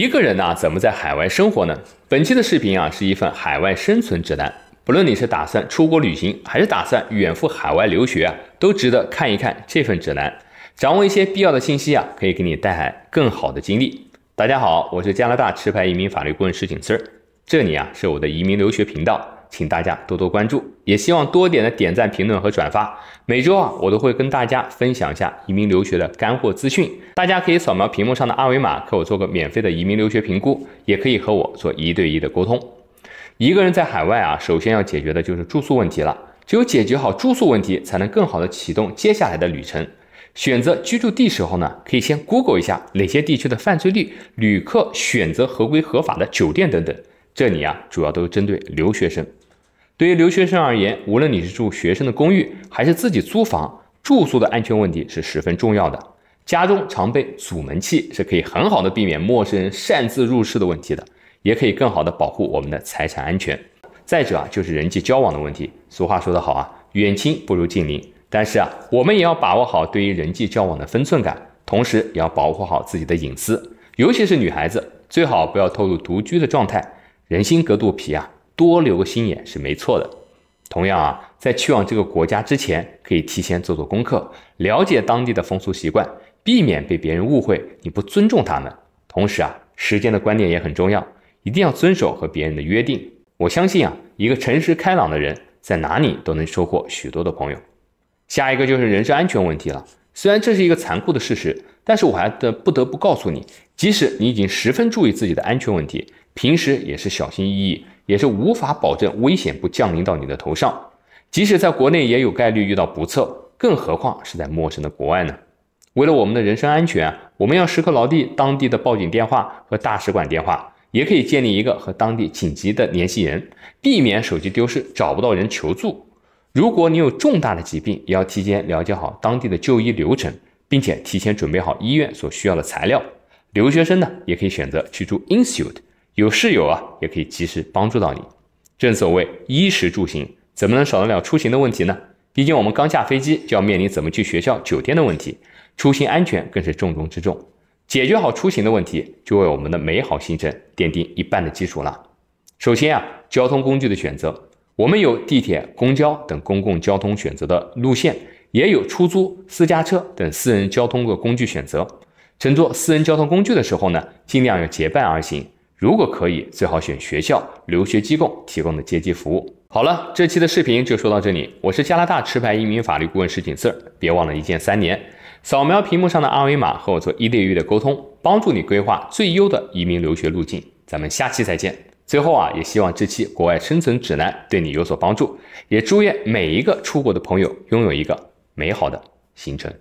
一个人呢，怎么在海外生活呢？本期的视频啊，是一份海外生存指南。不论你是打算出国旅行，还是打算远赴海外留学啊，都值得看一看这份指南，掌握一些必要的信息啊，可以给你带来更好的经历。大家好，我是加拿大持牌移民法律顾问石景森，这里啊是我的移民留学频道。请大家多多关注，也希望多点的点赞、评论和转发。每周啊，我都会跟大家分享一下移民留学的干货资讯。大家可以扫描屏幕上的二维码，给我做个免费的移民留学评估，也可以和我做一对一的沟通。一个人在海外啊，首先要解决的就是住宿问题了。只有解决好住宿问题，才能更好的启动接下来的旅程。选择居住地时候呢，可以先 Google 一下哪些地区的犯罪率，旅客选择合规合法的酒店等等。这里啊，主要都是针对留学生。对于留学生而言，无论你是住学生的公寓还是自己租房住宿，的安全问题是十分重要的。家中常备阻门器是可以很好的避免陌生人擅自入室的问题的，也可以更好的保护我们的财产安全。再者啊，就是人际交往的问题。俗话说得好啊，远亲不如近邻。但是啊，我们也要把握好对于人际交往的分寸感，同时也要保护好自己的隐私，尤其是女孩子，最好不要透露独居的状态。人心隔肚皮啊。多留个心眼是没错的。同样啊，在去往这个国家之前，可以提前做做功课，了解当地的风俗习惯，避免被别人误会你不尊重他们。同时啊，时间的观念也很重要，一定要遵守和别人的约定。我相信啊，一个诚实开朗的人，在哪里都能收获许多的朋友。下一个就是人身安全问题了。虽然这是一个残酷的事实，但是我还得不得不告诉你，即使你已经十分注意自己的安全问题，平时也是小心翼翼，也是无法保证危险不降临到你的头上。即使在国内也有概率遇到不测，更何况是在陌生的国外呢？为了我们的人身安全，我们要时刻牢记当地的报警电话和大使馆电话，也可以建立一个和当地紧急的联系人，避免手机丢失找不到人求助。如果你有重大的疾病，也要提前了解好当地的就医流程，并且提前准备好医院所需要的材料。留学生呢，也可以选择去住 insuit，有室友啊，也可以及时帮助到你。正所谓衣食住行，怎么能少得了出行的问题呢？毕竟我们刚下飞机，就要面临怎么去学校、酒店的问题。出行安全更是重中之重。解决好出行的问题，就为我们的美好行程奠定一半的基础了。首先啊，交通工具的选择。我们有地铁、公交等公共交通选择的路线，也有出租、私家车等私人交通工具选择。乘坐私人交通工具的时候呢，尽量要结伴而行。如果可以，最好选学校、留学机构提供的接机服务。好了，这期的视频就说到这里。我是加拿大持牌移民法律顾问石景四，别忘了一键三连，扫描屏幕上的二维码和我做一对一的沟通，帮助你规划最优的移民留学路径。咱们下期再见。最后啊，也希望这期《国外生存指南》对你有所帮助，也祝愿每一个出国的朋友拥有一个美好的行程。